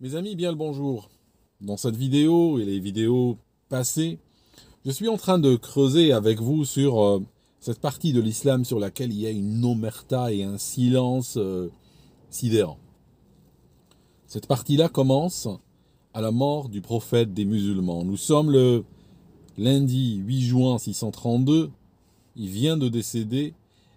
Mes amis, bien le bonjour. Dans cette vidéo et les vidéos passées, je suis en train de creuser avec vous sur euh, cette partie de l'islam sur laquelle il y a une omerta et un silence euh, sidérant. Cette partie-là commence à la mort du prophète des musulmans. Nous sommes le lundi 8 juin 632, il vient de décéder,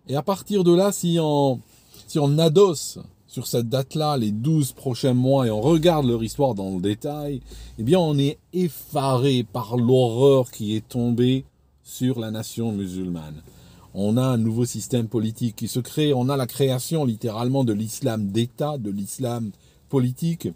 et à partir de là, si on, si on adosse sur cette date-là, les 12 prochains mois, et on regarde leur histoire dans le détail, eh bien on est effaré par l'horreur qui est tombée sur la nation musulmane. On a un nouveau système politique qui se crée, on a la création littéralement de l'islam d'État, de l'islam politique,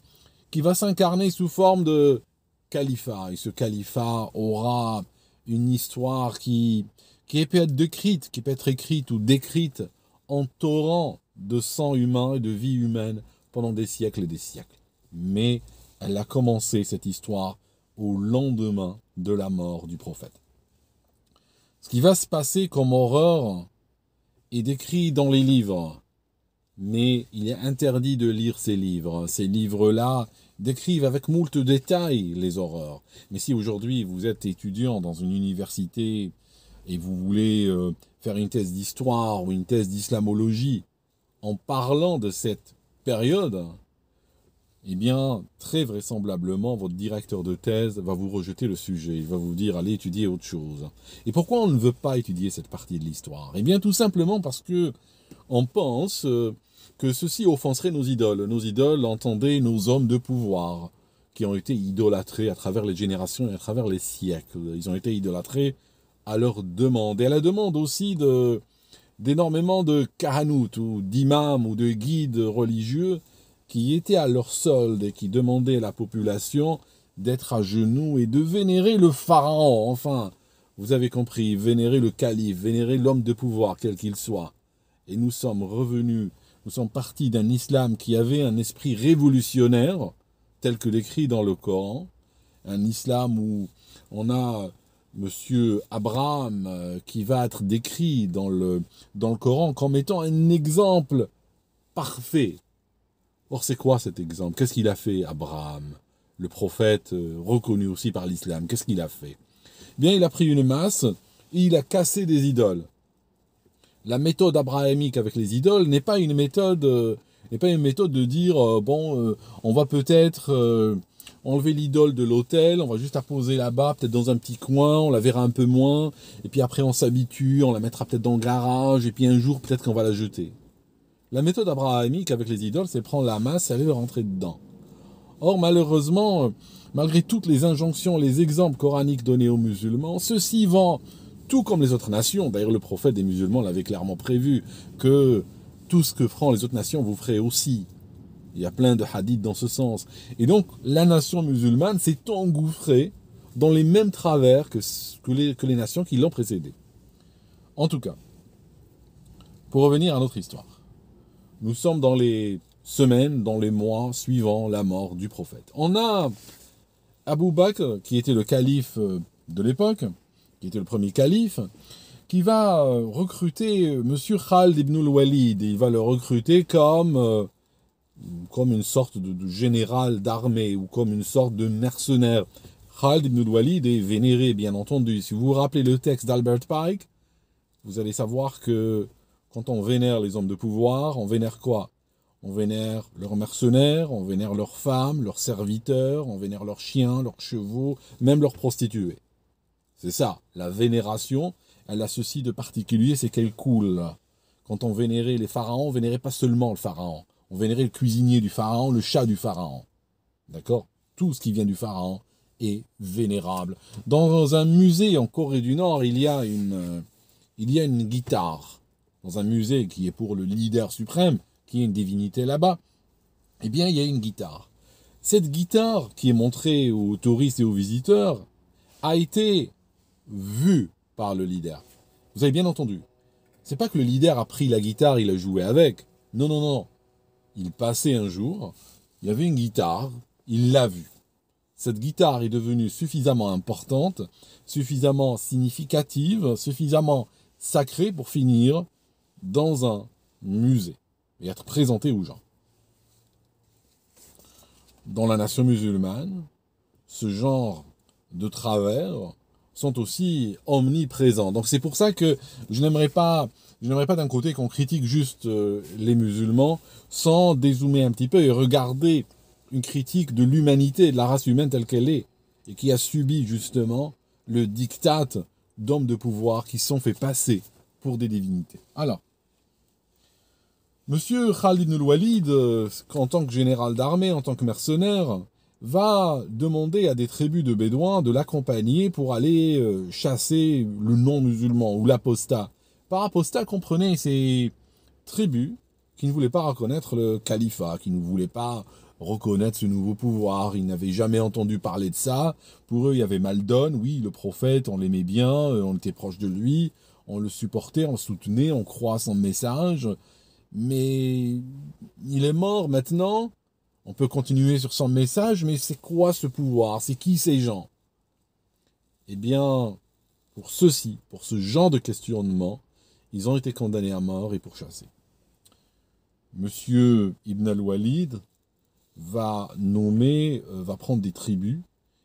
qui va s'incarner sous forme de califat. Et ce califat aura une histoire qui, qui peut être décrite, qui peut être écrite ou décrite en torrent de sang humain et de vie humaine pendant des siècles et des siècles. Mais elle a commencé cette histoire au lendemain de la mort du prophète. Ce qui va se passer comme horreur est décrit dans les livres, mais il est interdit de lire ces livres. Ces livres-là décrivent avec moult détails les horreurs. Mais si aujourd'hui vous êtes étudiant dans une université et vous voulez euh, faire une thèse d'histoire ou une thèse d'islamologie, en parlant de cette période, eh bien, très vraisemblablement, votre directeur de thèse va vous rejeter le sujet. Il va vous dire, allez étudier autre chose. Et pourquoi on ne veut pas étudier cette partie de l'histoire Eh bien, tout simplement parce que on pense euh, que ceci offenserait nos idoles. Nos idoles, entendez, nos hommes de pouvoir, qui ont été idolâtrés à travers les générations et à travers les siècles. Ils ont été idolâtrés à leur demande. Et à la demande aussi de, d'énormément de kahanout ou d'imams ou de guides religieux qui étaient à leur solde et qui demandaient à la population d'être à genoux et de vénérer le pharaon. Enfin, vous avez compris, vénérer le calife, vénérer l'homme de pouvoir, quel qu'il soit. Et nous sommes revenus, nous sommes partis d'un islam qui avait un esprit révolutionnaire, tel que l'écrit dans le Coran, un islam où on a Monsieur Abraham, euh, qui va être décrit dans le, dans le Coran comme étant un exemple parfait. Or, c'est quoi cet exemple Qu'est-ce qu'il a fait, Abraham Le prophète euh, reconnu aussi par l'islam, qu'est-ce qu'il a fait eh Bien, il a pris une masse et il a cassé des idoles. La méthode abrahamique avec les idoles n'est pas une méthode euh, n'est pas une méthode de dire bon on va peut-être enlever l'idole de l'hôtel, on va juste la poser là-bas, peut-être dans un petit coin, on la verra un peu moins, et puis après on s'habitue, on la mettra peut-être dans le garage, et puis un jour peut-être qu'on va la jeter. La méthode abrahamique avec les idoles, c'est prendre la masse et aller rentrer dedans. Or, malheureusement, euh, malgré toutes les injonctions, les exemples coraniques donnés aux musulmans, ceux-ci vont, tout comme les autres nations, d'ailleurs le prophète des musulmans l'avait clairement prévu, que tout ce que feront les autres nations, vous ferez aussi. Il y a plein de hadiths dans ce sens. Et donc, la nation musulmane s'est engouffrée dans les mêmes travers que, les, nations qui l'ont précédée. En tout cas, pour revenir à notre histoire, nous sommes dans les semaines, dans les mois suivant la mort du prophète. On a Abu Bakr, qui était le calife euh, de l'époque, qui était le premier calife, qui va euh, recruter euh, M. Khalid ibn al-Walid. Il va le recruter comme comme une sorte de, général d'armée ou comme une sorte de mercenaire. Khalid ibn Walid est vénéré, bien entendu. Si vous vous rappelez le texte d'Albert Pike, vous allez savoir que quand on vénère les hommes de pouvoir, on vénère quoi On vénère leurs mercenaires, on vénère leurs femmes, leurs serviteurs, on vénère leurs chiens, leurs chevaux, même leurs prostituées. C'est ça, la vénération, elle a ceci de particulier, c'est qu'elle coule. Quand on vénérait les pharaons, on vénérait pas seulement le pharaon, on vénérait le cuisinier du pharaon, le chat du pharaon. D'accord Tout ce qui vient du pharaon est vénérable. Dans un musée en Corée du Nord, euh, il y a une, guitare. Dans un musée qui est pour le leader suprême, qui est une divinité là-bas, eh bien, il y a une guitare. Cette guitare qui est montrée aux touristes et aux visiteurs a été vue par le leader. Vous avez bien entendu. C'est pas que le leader a pris la guitare, il a joué avec. Non, non, non il passait un jour, il y avait une guitare, il l'a vue. Cette guitare est devenue suffisamment importante, suffisamment significative, suffisamment sacrée pour finir dans un musée et être présentée aux gens. Dans la nation musulmane, ce genre de travers sont aussi omniprésents. Donc c'est pour ça que je n'aimerais pas, je n'aimerais pas d'un côté qu'on critique juste euh, les musulmans sans dézoomer un petit peu et regarder une critique de l'humanité, de la race humaine telle qu'elle est, et qui a subi justement le dictat d'hommes de pouvoir qui sont fait passer pour des divinités. Alors, Monsieur Khalid al-Walid, euh, en tant que général d'armée, en tant que mercenaire, va demander à des tribus de Bédouins de l'accompagner pour aller euh, chasser le non-musulman ou l'apostat. Par apostat, comprenez ces tribus qui ne voulaient pas reconnaître le califat, qui ne voulaient pas reconnaître ce nouveau pouvoir. Ils n'avaient jamais entendu parler de ça. Pour eux, il y avait Maldon, oui, le prophète, on l'aimait bien, euh, on était proche de lui, on le supportait, on soutenait, on croit à son message. Mais il est mort maintenant, on peut continuer sur son message, mais c'est quoi ce pouvoir C'est qui ces gens Eh bien, pour ceci, pour ce genre de questionnement, ils ont été condamnés à mort et pourchassés. Monsieur Ibn al-Walid va nommer, euh, va prendre des tribus,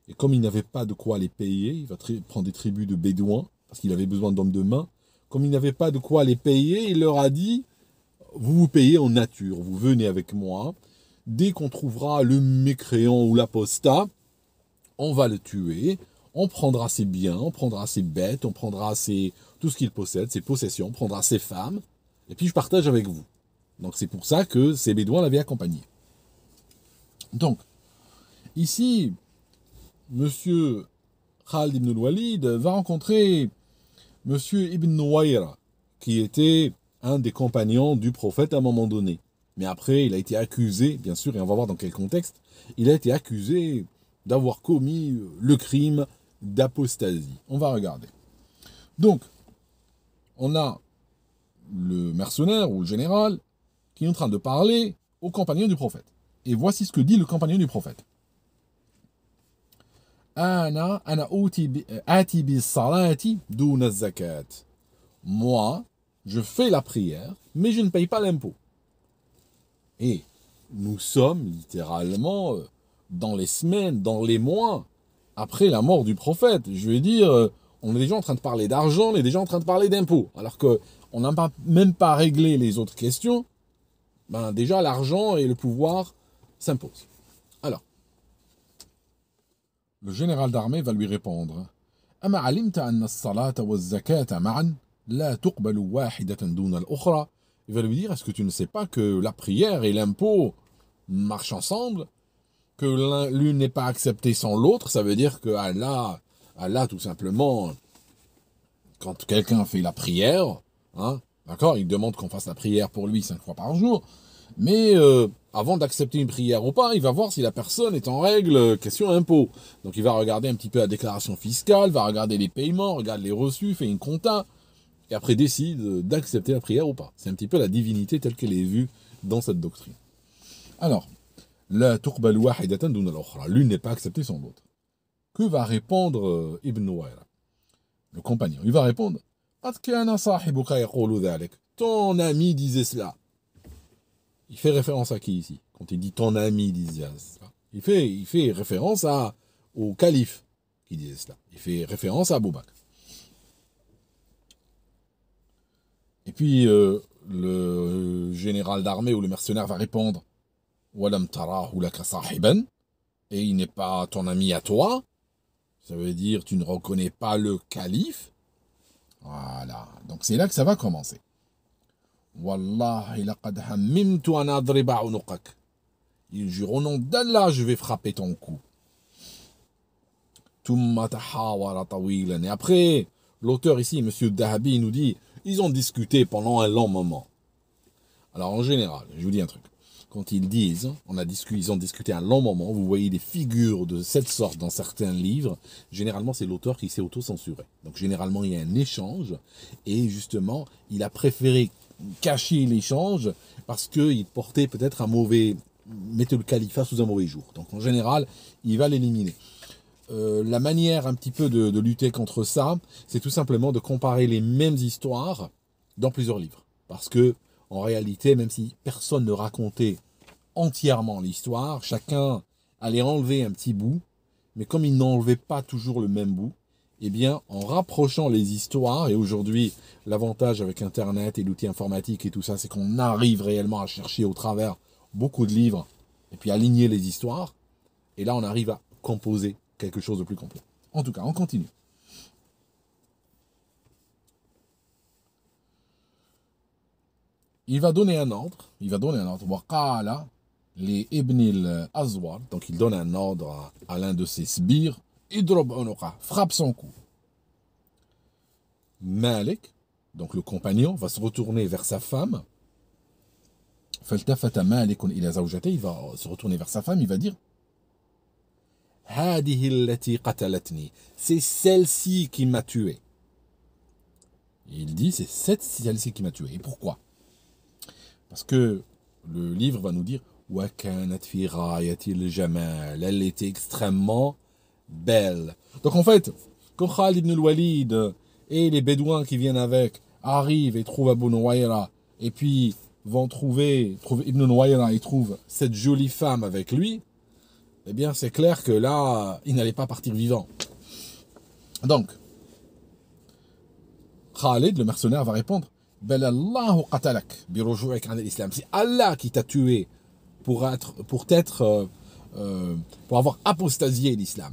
et comme il n'avait pas de quoi les payer, il va prendre des tribus de bédouins, parce qu'il avait besoin d'hommes de main, comme il n'avait pas de quoi les payer, il leur a dit, vous vous payez en nature, vous venez avec moi, dès qu'on trouvera le mécréant ou l'aposta, on va le tuer, on prendra ses biens, on prendra ses bêtes, on prendra ses, tout ce qu'il possède, ses possessions, on prendra ses femmes, et puis je partage avec vous. Donc c'est pour ça que ces Bédouins l'avaient accompagné. Donc, ici, monsieur Khalid ibn walid va rencontrer monsieur ibn Waïra, qui était un des compagnons du prophète à un moment donné. Mais après, il a été accusé, bien sûr, et on va voir dans quel contexte, il a été accusé d'avoir commis euh, le crime d'apostasie. On va regarder. Donc, on a le mercenaire ou le général qui est en train de parler au compagnon du prophète. Et voici ce que dit le compagnon du prophète. Ana, ana euh, Moi, je fais la prière, mais je ne paye pas l'impôt. Et nous sommes littéralement euh, dans les semaines, dans les mois, après la mort du prophète. Je veux dire, euh, on est déjà en train de parler d'argent, on est déjà en train de parler d'impôts. Alors qu'on n'a même pas réglé les autres questions, ben déjà l'argent et le pouvoir s'imposent. Alors, le général d'armée va lui répondre. Il va lui dire, est-ce que tu ne sais pas que la prière et l'impôt marchent ensemble Que l'une n'est pas acceptée sans l'autre Ça veut dire que Allah, Allah tout simplement, quand quelqu'un fait la prière, hein, d'accord, il demande qu'on fasse la prière pour lui cinq fois par jour, mais euh, avant d'accepter une prière ou pas, il va voir si la personne est en règle euh, question impôt. Donc il va regarder un petit peu la déclaration fiscale, va regarder les paiements, regarde les reçus, fait une compta, et après décide d'accepter la prière ou pas. C'est un petit peu la divinité telle qu'elle est vue dans cette doctrine. Alors, la tuqbal wahidatan dun al l'une n'est pas acceptée sans l'autre. Que va répondre euh, Ibn Waira, le compagnon Il va répondre Ton ami disait cela. Il fait référence à qui ici Quand il dit ton ami disait cela, il fait, il fait référence à, au calife qui disait cela. Il fait référence à Abu Et puis, euh, le général d'armée ou le mercenaire va répondre Walam Et il n'est pas ton ami à toi. Ça veut dire tu ne reconnais pas le calife. Voilà. Donc c'est là que ça va commencer. Wallahi Il jure au nom d'Allah, je vais frapper ton cou. Et après, l'auteur ici, M. Dahabi, nous dit ils ont discuté pendant un long moment. Alors en général, je vous dis un truc. Quand ils disent, on a discuté, ils ont discuté un long moment, vous voyez des figures de cette sorte dans certains livres, généralement c'est l'auteur qui s'est auto-censuré. Donc généralement il y a un échange, et justement il a préféré cacher l'échange parce qu'il portait peut-être un mauvais, mettait le califat sous un mauvais jour. Donc en général, il va l'éliminer. Euh, la manière un petit peu de, de lutter contre ça, c'est tout simplement de comparer les mêmes histoires dans plusieurs livres. Parce que, en réalité, même si personne ne racontait entièrement l'histoire, chacun allait enlever un petit bout, mais comme il n'enlevait pas toujours le même bout, eh bien, en rapprochant les histoires, et aujourd'hui, l'avantage avec Internet et l'outil informatique et tout ça, c'est qu'on arrive réellement à chercher au travers beaucoup de livres, et puis aligner les histoires, et là, on arrive à composer quelque chose de plus complet. En tout cas, on continue. Il va donner un ordre, il va donner un ordre, waqala les ibnil donc il donne un ordre à, l'un de ses sbires, idrob frappe son cou. Malik, donc le compagnon, va se retourner vers sa femme. il va se retourner vers sa femme, il va dire c'est celle-ci qui m'a tué. il dit, c'est celle-ci qui m'a tué. Et pourquoi Parce que le livre va nous dire, elle était extrêmement belle. Donc en fait, quand Khalid ibn al-Walid et les Bédouins qui viennent avec arrivent et trouvent Abu Nuwayra, et puis vont trouver, trouver Ibn Nuwayra, et trouvent cette jolie femme avec lui, eh bien c'est clair que là, il n'allait pas partir vivant. Donc, Khalid, le mercenaire, va répondre c'est Allah qui t'a tué pour être, pour être, euh, euh, pour avoir apostasié l'islam.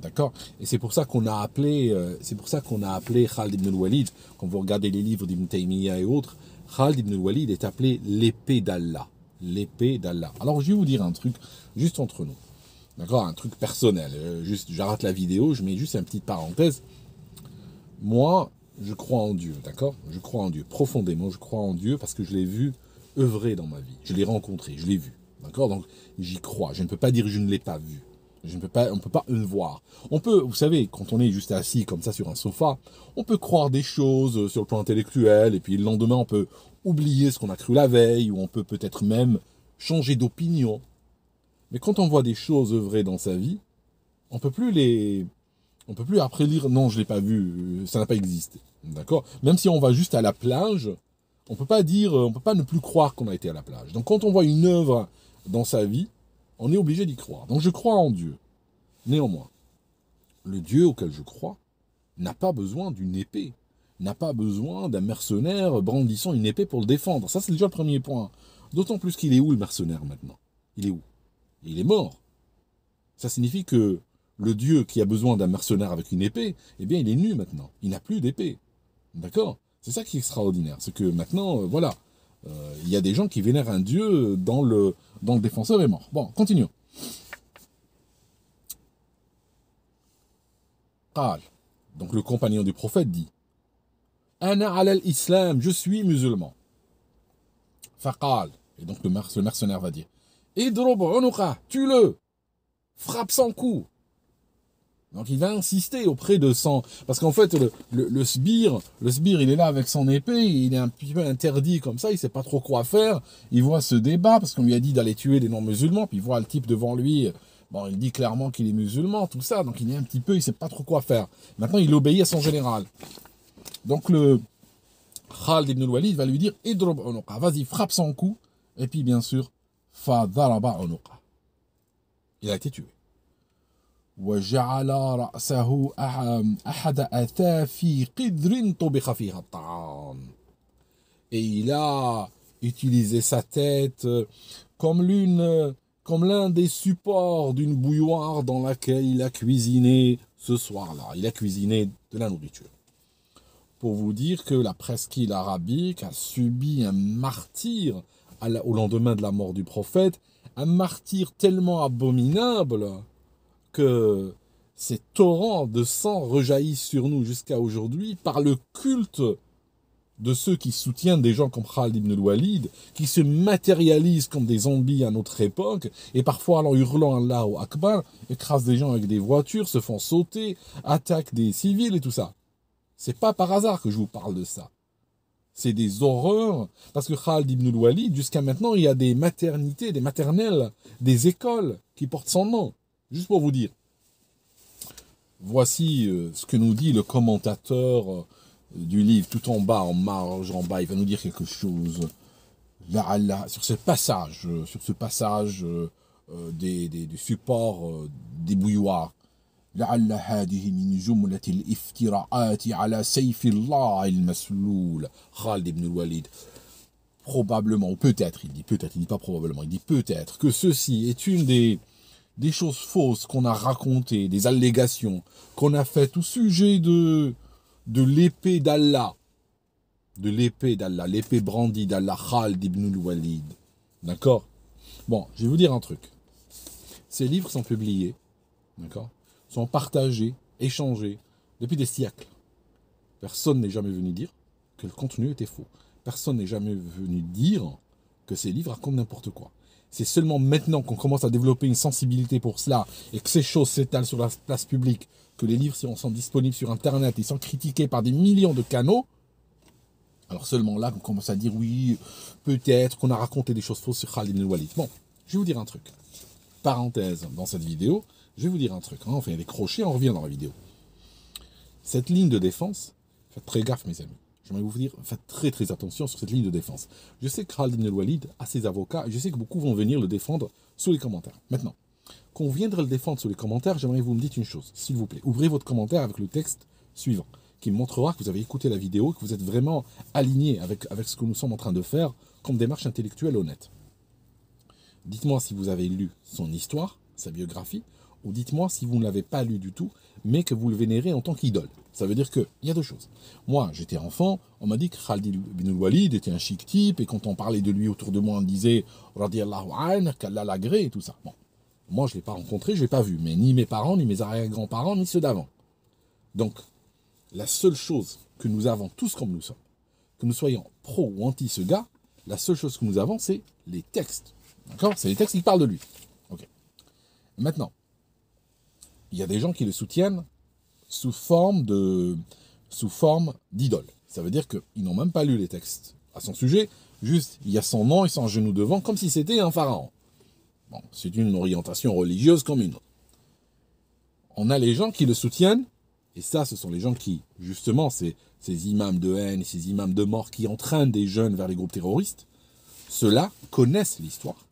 D'accord Et c'est pour ça qu'on a appelé, euh, c'est pour ça qu'on a appelé Khalid ibn walid Quand vous regardez les livres d'Ibn Taymiyyah et autres, Khalid ibn walid est appelé l'épée d'Allah. L'épée d'Allah. Alors je vais vous dire un truc, juste entre nous. D'accord Un truc personnel. Euh, juste, j'arrête la vidéo, je mets juste une petite parenthèse. Moi, je crois en Dieu, d'accord Je crois en Dieu, profondément, je crois en Dieu parce que je l'ai vu œuvrer dans ma vie. Je l'ai rencontré, je l'ai vu. D'accord Donc, j'y crois. Je ne peux pas dire je ne l'ai pas vu. Je ne peux pas, on ne peut pas le voir. On peut, vous savez, quand on est juste assis comme ça sur un sofa, on peut croire des choses sur le plan intellectuel, et puis le lendemain, on peut oublier ce qu'on a cru la veille, ou on peut peut-être même changer d'opinion. Mais quand on voit des choses œuvrées dans sa vie, on peut plus les, on peut plus après lire non, je l'ai pas vu, euh, ça n'a pas existé. D'accord Même si on va juste à la plage, on peut pas dire, euh, on peut pas ne plus croire qu'on a été à la plage. Donc quand on voit une œuvre dans sa vie, on est obligé d'y croire. Donc je crois en Dieu. Néanmoins, le Dieu auquel je crois n'a pas besoin d'une épée, n'a pas besoin d'un mercenaire brandissant une épée pour le défendre. Ça, c'est déjà le premier point. D'autant plus qu'il est où le mercenaire maintenant Il est où il est mort. Ça signifie que le dieu qui a besoin d'un mercenaire avec une épée, eh bien, il est nu maintenant. Il n'a plus d'épée. D'accord C'est ça qui est extraordinaire. C'est que maintenant, euh, voilà, euh, il y a des gens qui vénèrent un dieu dans le, dans le défenseur est mort. Bon, continuons. donc le compagnon du prophète dit, Ana al islam, je suis musulman. Faqal. Et donc le mercenaire va dire, tue-le, frappe sans coup. Donc il va insister auprès de son... Parce qu'en fait, le, le, sbire, le sbire, il est là avec son épée, il est un petit peu interdit comme ça, il sait pas trop quoi faire, il voit ce débat, parce qu'on lui a dit d'aller tuer des non-musulmans, puis il voit le type devant lui, bon, il dit clairement qu'il est musulman, tout ça, donc il est un petit peu, il sait pas trop quoi faire. Maintenant, il obéit à son général. Donc le Khalid ibn Walid va lui dire, vas-y, frappe son coup, et puis bien sûr, il a été tué. Et il a utilisé sa tête euh, comme l'une, euh, comme l'un des supports d'une bouilloire dans laquelle il a cuisiné ce soir-là. Il a cuisiné de la nourriture. Pour vous dire que la presqu'île arabique a subi un martyr au lendemain de la mort du prophète, un martyr tellement abominable que ces torrents de sang rejaillissent sur nous jusqu'à aujourd'hui par le culte de ceux qui soutiennent des gens comme Khalid ibn al-Walid, qui se matérialisent comme des zombies à notre époque, et parfois en hurlant au Akbar, écrasent des gens avec des voitures, se font sauter, attaquent des civils et tout ça. C'est pas par hasard que je vous parle de ça. C'est des horreurs. Parce que Khalid ibn Walid, jusqu'à maintenant, il y a des maternités, des maternelles, des écoles qui portent son nom. Juste pour vous dire. Voici euh, ce que nous dit le commentateur euh, du livre, tout en bas, en marge, en bas. Il va nous dire quelque chose. sur ce passage, euh, sur ce passage des, des, du support des bouilloires probablement, ou peut-être, il dit peut-être, il dit pas probablement, il dit peut-être que ceci est une des, des choses fausses qu'on a racontées, des allégations qu'on a faites au sujet de, de l'épée d'Allah, de l'épée d'Allah, l'épée brandie d'Allah, Khalid ibn walid D'accord Bon, je vais vous dire un truc. Ces livres sont publiés, d'accord sont partagés, échangés, depuis des siècles. Personne n'est jamais venu dire que le contenu était faux. Personne n'est jamais venu dire que ces livres racontent n'importe quoi. C'est seulement maintenant qu'on commence à développer une sensibilité pour cela et que ces choses s'étalent sur la place publique, que les livres sont disponibles sur Internet et sont critiqués par des millions de canaux. Alors seulement là qu'on commence à dire oui, peut-être qu'on a raconté des choses fausses sur Khalid El-Walid. Bon, je vais vous dire un truc. Parenthèse dans cette vidéo, je vais vous dire un truc, hein, on fait des crochets, on revient dans la vidéo. Cette ligne de défense, faites très gaffe mes amis, j'aimerais vous dire, faites très très attention sur cette ligne de défense. Je sais que Khalid El Walid a ses avocats, et je sais que beaucoup vont venir le défendre sous les commentaires. Maintenant, qu'on viendra le défendre sous les commentaires, j'aimerais que vous me dites une chose, s'il vous plaît. Ouvrez votre commentaire avec le texte suivant, qui montrera que vous avez écouté la vidéo, que vous êtes vraiment aligné avec, avec ce que nous sommes en train de faire comme démarche intellectuelle honnête. Dites-moi si vous avez lu son histoire, sa biographie, dites-moi si vous ne l'avez pas lu du tout, mais que vous le vénérez en tant qu'idole. Ça veut dire qu'il y a deux choses. Moi, j'étais enfant, on m'a dit que Khalid ibn walid était un chic type, et quand on parlait de lui autour de moi, on disait Radiallahu anhu, qu'Allah l'agré, et tout ça. Bon. Moi, je ne l'ai pas rencontré, je ne l'ai pas vu, mais ni mes parents, ni mes arrière-grands-parents, ni ceux d'avant. Donc, la seule chose que nous avons, tous comme nous sommes, que nous soyons pro ou anti ce gars, la seule chose que nous avons, c'est les textes. D'accord C'est les textes qui parlent de lui. Ok. Maintenant, il y a des gens qui le soutiennent sous forme de sous forme d'idole. Ça veut dire qu'ils n'ont même pas lu les textes à son sujet, juste il y a son nom et son genou devant, comme si c'était un pharaon. Bon, c'est une orientation religieuse comme une autre. On a les gens qui le soutiennent, et ça, ce sont les gens qui, justement, ces, ces imams de haine, ces imams de mort qui entraînent des jeunes vers les groupes terroristes, ceux-là connaissent l'histoire,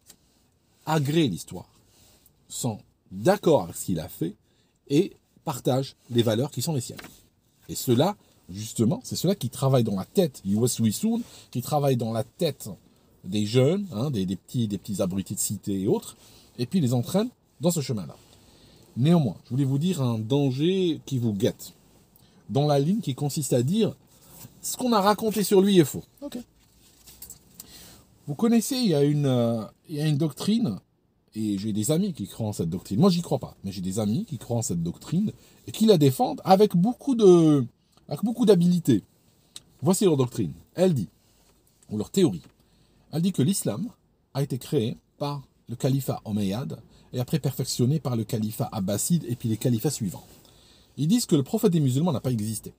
agréent l'histoire, sont d'accord avec ce qu'il a fait, et partage les valeurs qui sont les siennes. Et cela, justement, c'est cela qui travaille dans la tête qui travaille dans la tête des jeunes, hein, des, petits, des petits abrutis de cité et autres, et puis les entraîne dans ce chemin-là. Néanmoins, je voulais vous dire un danger qui vous guette, dans la ligne qui consiste à dire ce qu'on a raconté sur lui est faux. Vous connaissez, il y une, euh, il y a une doctrine et j'ai des amis qui croient en cette doctrine. Moi, j'y crois pas, mais j'ai des amis qui croient en cette doctrine et qui la défendent avec beaucoup de, beaucoup d'habilité. Voici leur doctrine. Elle dit, ou leur théorie, elle dit que l'islam a été créé par le califat Omeyyade et après perfectionné par le califat abbasside et puis les califats suivants. Ils disent que le prophète des musulmans n'a pas existé,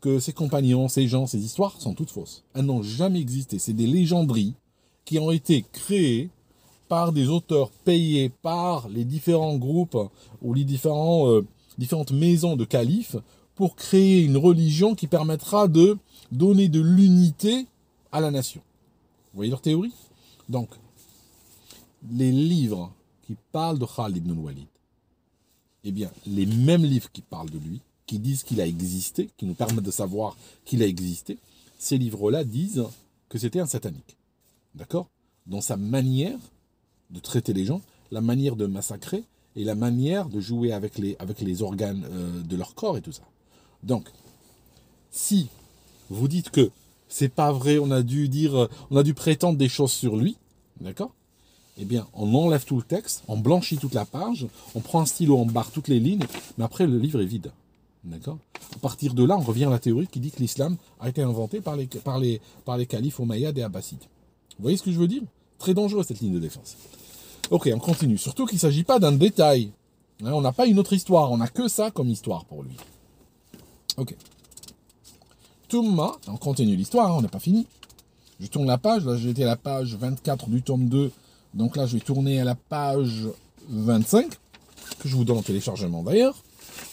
que ses compagnons, ses gens, ses histoires sont toutes fausses. Elles n'ont jamais existé. C'est des légenderies qui ont été créées par des auteurs payés par les différents groupes ou les différents, euh, différentes maisons de califes pour créer une religion qui permettra de donner de l'unité à la nation. Vous voyez leur théorie Donc, les livres qui parlent de Khalid ibn Walid, eh bien, les mêmes livres qui parlent de lui, qui disent qu'il a existé, qui nous permettent de savoir qu'il a existé, ces livres-là disent que c'était un satanique. D'accord Dans sa manière de traiter les gens, la manière de massacrer et la manière de jouer avec les, avec les organes euh, de leur corps et tout ça. Donc, si vous dites que c'est pas vrai, on a dû dire, on a dû prétendre des choses sur lui, d'accord Eh bien, on enlève tout le texte, on blanchit toute la page, on prend un stylo, on barre toutes les lignes, mais après le livre est vide. D'accord À partir de là, on revient à la théorie qui dit que l'islam a été inventé par les, par les, par les califes omeyyades et Abbasides. Vous voyez ce que je veux dire Très dangereux cette ligne de défense. Ok, on continue. Surtout qu'il ne s'agit pas d'un détail. Hein, on n'a pas une autre histoire, on n'a que ça comme histoire pour lui. Ok. Touma, on continue l'histoire, hein, on n'est pas fini. Je tourne la page, là j'étais à la page 24 du tome 2, donc là je vais tourner à la page 25, que je vous donne en téléchargement d'ailleurs,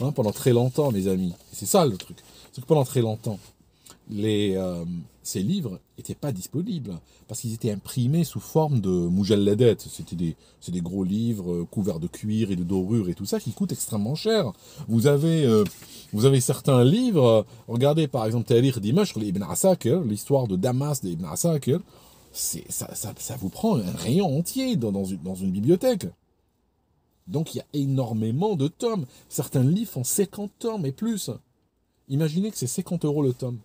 hein, pendant très longtemps mes amis. C'est ça le truc. C'est que pendant très longtemps, les, euh, ces livres n'étaient pas disponibles parce qu'ils étaient imprimés sous forme de dette C'était des, des gros livres euh, couverts de cuir et de dorure et tout ça qui coûtent extrêmement cher. Vous avez, euh, vous avez certains livres, regardez par exemple Tariq Dimash, Ibn Asakir, hein, l'histoire de Damas d'Ibn Asakir, hein. ça, ça, ça, vous prend un rayon entier dans, dans, une, dans une bibliothèque. Donc il y a énormément de tomes. Certains livres font 50 tomes et plus. Imaginez que c'est 50 euros le tome.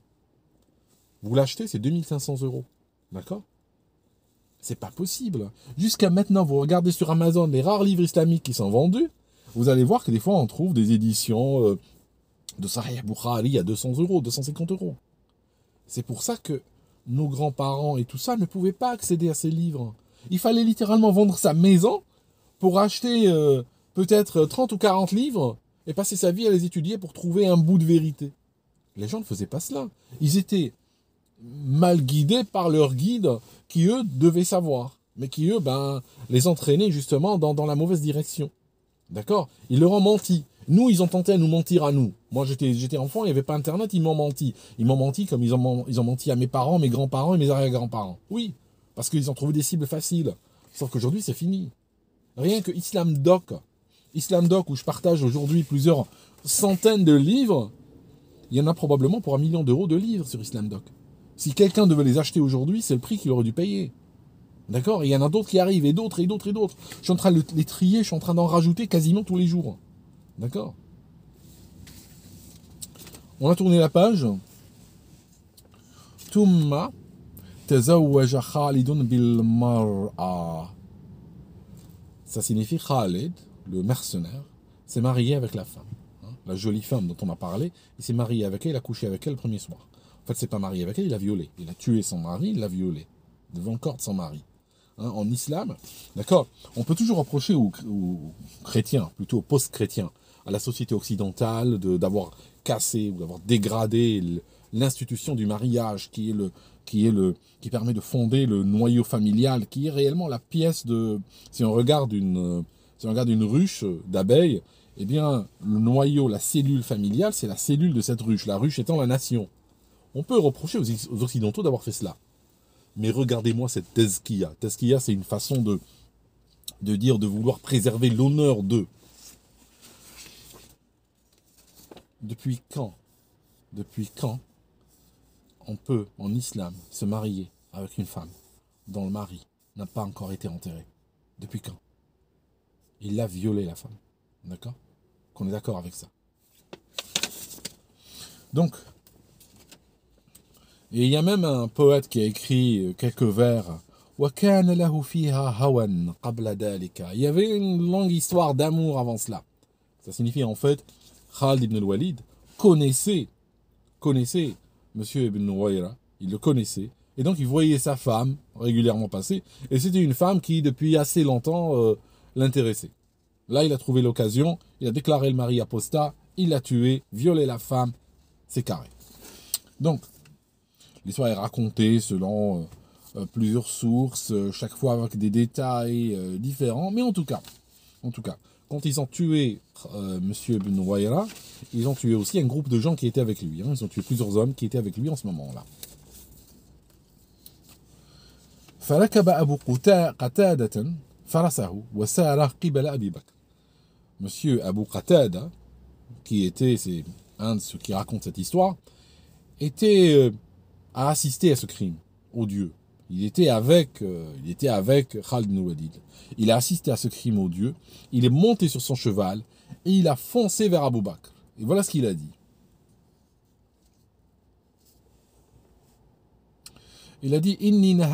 Vous l'achetez, c'est 2500 euros. D'accord C'est pas possible. Jusqu'à maintenant, vous regardez sur Amazon les rares livres islamiques qui sont vendus, vous allez voir que des fois, on trouve des éditions euh, de Sahih Bukhari à 200 euros, 250 euros. C'est pour ça que nos grands-parents et tout ça ne pouvaient pas accéder à ces livres. Il fallait littéralement vendre sa maison pour acheter euh, peut-être 30 ou 40 livres et passer sa vie à les étudier pour trouver un bout de vérité. Les gens ne faisaient pas cela. Ils étaient mal guidés par leur guide qui, eux, devaient savoir, mais qui, eux, ben, les entraînaient justement dans, la mauvaise direction. D'accord Ils leur ont menti. Nous, ils ont tenté à nous mentir à nous. Moi, j'étais, j'étais enfant, il n'y avait pas Internet, ils m'ont menti. Ils m'ont menti comme ils ont, ils ont menti à mes parents, mes grands-parents et mes arrière-grands-parents. Oui, parce qu'ils ont trouvé des cibles faciles. Sauf qu'aujourd'hui, c'est fini. Rien que Islam Doc, Islam Doc, où je partage aujourd'hui plusieurs centaines de livres, il y en a probablement pour un million d'euros de livres sur Islam Doc. Si quelqu'un devait les acheter aujourd'hui, c'est le prix qu'il aurait dû payer. D'accord il y en a d'autres qui arrivent, et d'autres, et d'autres, et d'autres. Je suis en train de les trier, je suis en train d'en rajouter quasiment tous les jours. D'accord On a tourné la page. Toumma tazawaja Khalidun bil mar'a. Ça signifie Khalid, le mercenaire, s'est marié avec la femme. Hein, la jolie femme dont on a parlé, il s'est marié avec elle, il a couché avec elle le premier soir fait, c'est pas marié avec elle, il a violé Il a tué son mari, il l'a violé. Devant le corps de son mari. Hein, en islam, d'accord On peut toujours reprocher aux, chrétiens, plutôt aux post-chrétiens, à la société occidentale d'avoir cassé ou d'avoir dégradé l'institution du mariage qui est le qui est le qui permet de fonder le noyau familial qui est réellement la pièce de si on regarde une si on regarde une ruche d'abeilles eh bien le noyau la cellule familiale c'est la cellule de cette ruche la ruche étant la nation on peut reprocher aux, Occidentaux d'avoir fait cela. Mais regardez-moi cette tezkiya. Tesquia, c'est une façon de, de dire, de vouloir préserver l'honneur d'eux. Depuis quand Depuis quand on peut, en islam, se marier avec une femme dont le mari n'a pas encore été enterré Depuis quand Il a violé la femme. D'accord Qu'on est d'accord avec ça. Donc, et il y a même un poète qui a écrit euh, quelques vers. Il y avait une longue histoire d'amour avant cela. Ça signifie en fait, Khalid ibn al-Walid connaissait, connaissait Monsieur ibn Nuwayra, il le connaissait, et donc il voyait sa femme régulièrement passer, et c'était une femme qui depuis assez longtemps euh, l'intéressait. Là, il a trouvé l'occasion, il a déclaré le mari apostat, il l'a tué, violé la femme, c'est carré. Donc, L'histoire est racontée selon euh, euh, plusieurs sources, euh, chaque fois avec des détails différents. Mais en tout cas, en tout cas, quand ils ont tué Monsieur Ben ils ont tué aussi un groupe de gens qui étaient avec lui. Hein. Ils ont tué plusieurs hommes qui étaient avec lui en ce moment-là. M. Monsieur Abu Qatada, qui était, c'est un de ceux qui racontent cette histoire, était a assisté à ce crime odieux. Il était avec, euh, il était avec Il a assisté à ce crime odieux. Il est monté sur son cheval et il a foncé vers Abou Bakr. Et voilà ce qu'il a dit. Il a dit Il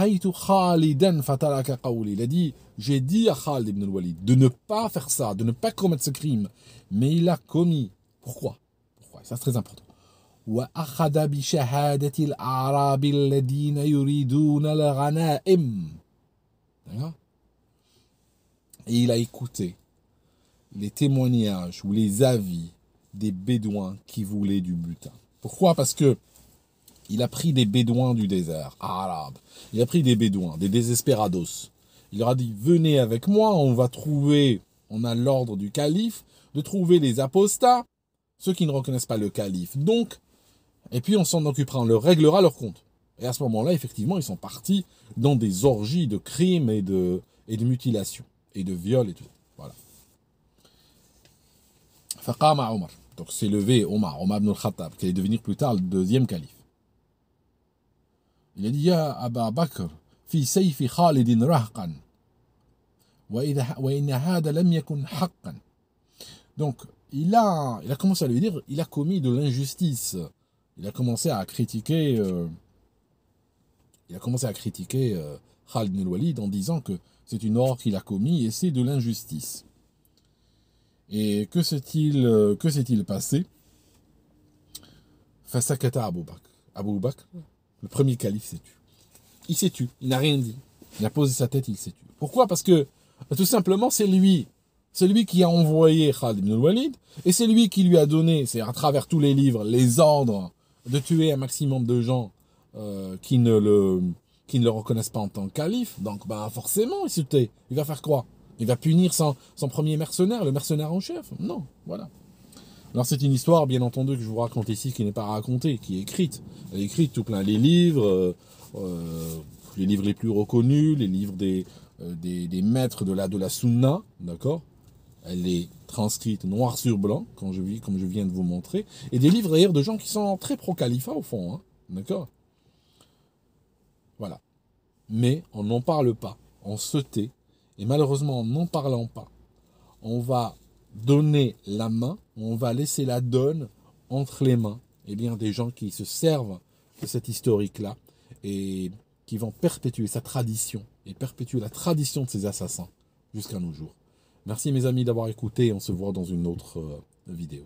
a dit J'ai dit à Khalid ibn Walid de ne pas faire ça, de ne pas commettre ce crime. Mais il a commis. Pourquoi Pourquoi Ça, c'est très important. Et il a écouté les témoignages ou les avis des Bédouins qui voulaient du butin. Pourquoi Parce que il a pris des Bédouins du désert, arabes. Il a pris des Bédouins, des désespérados. Il leur a dit, venez avec moi, on va trouver, on a l'ordre du calife de trouver les apostats, ceux qui ne reconnaissent pas le calife. Donc, et puis on s'en occupera, on leur réglera leur compte. Et à ce moment-là, effectivement, ils sont partis dans des orgies de crimes et de, et de mutilations, et de viols et tout. Voilà. Faqama Omar. Donc c'est levé Omar, Omar ibn al-Khattab, qui allait devenir plus tard le deuxième calife. Il a dit à Abba Bakr, fi sayfi Khalidin rahqan. Donc, il a, il a commencé à lui dire, il a commis de l'injustice il a commencé à critiquer, euh, il a commencé à critiquer euh, Walid en disant que c'est une horreur qu'il a commis et c'est de l'injustice. Et que s'est-il euh, que s'est-il passé face Abu Bakr. Abu Bakr, le premier calife, s'est tué. Il s'est tué, il n'a rien dit. Il a posé sa tête, il s'est tué. Pourquoi Parce que tout simplement, c'est lui c'est lui qui a envoyé Khalid ibn walid et c'est lui qui lui a donné, c'est à travers tous les livres, les ordres de tuer un maximum de gens euh, qui, ne le, qui ne le reconnaissent pas en tant que calife. Donc, bah, forcément, il, il va faire quoi Il va punir son, premier mercenaire, le mercenaire en chef Non, voilà. Alors c'est une histoire, bien entendu, que je vous raconte ici, qui n'est pas racontée, qui est écrite. Elle est écrite tout plein. Les livres, euh, euh, les livres les plus reconnus, les livres des, des, maîtres de la, de la sunna, d'accord elle est transcrite noir sur blanc, comme je viens de vous montrer, et des livres ailleurs de gens qui sont très pro califa au fond, hein. d'accord Voilà. Mais on n'en parle pas, on se tait, et malheureusement en n'en parlant pas, on va donner la main, on va laisser la donne entre les mains eh bien, des gens qui se servent de cette historique-là et qui vont perpétuer sa tradition et perpétuer la tradition de ces assassins jusqu'à nos jours. Merci mes amis d'avoir écouté. On se voit dans une autre euh, vidéo.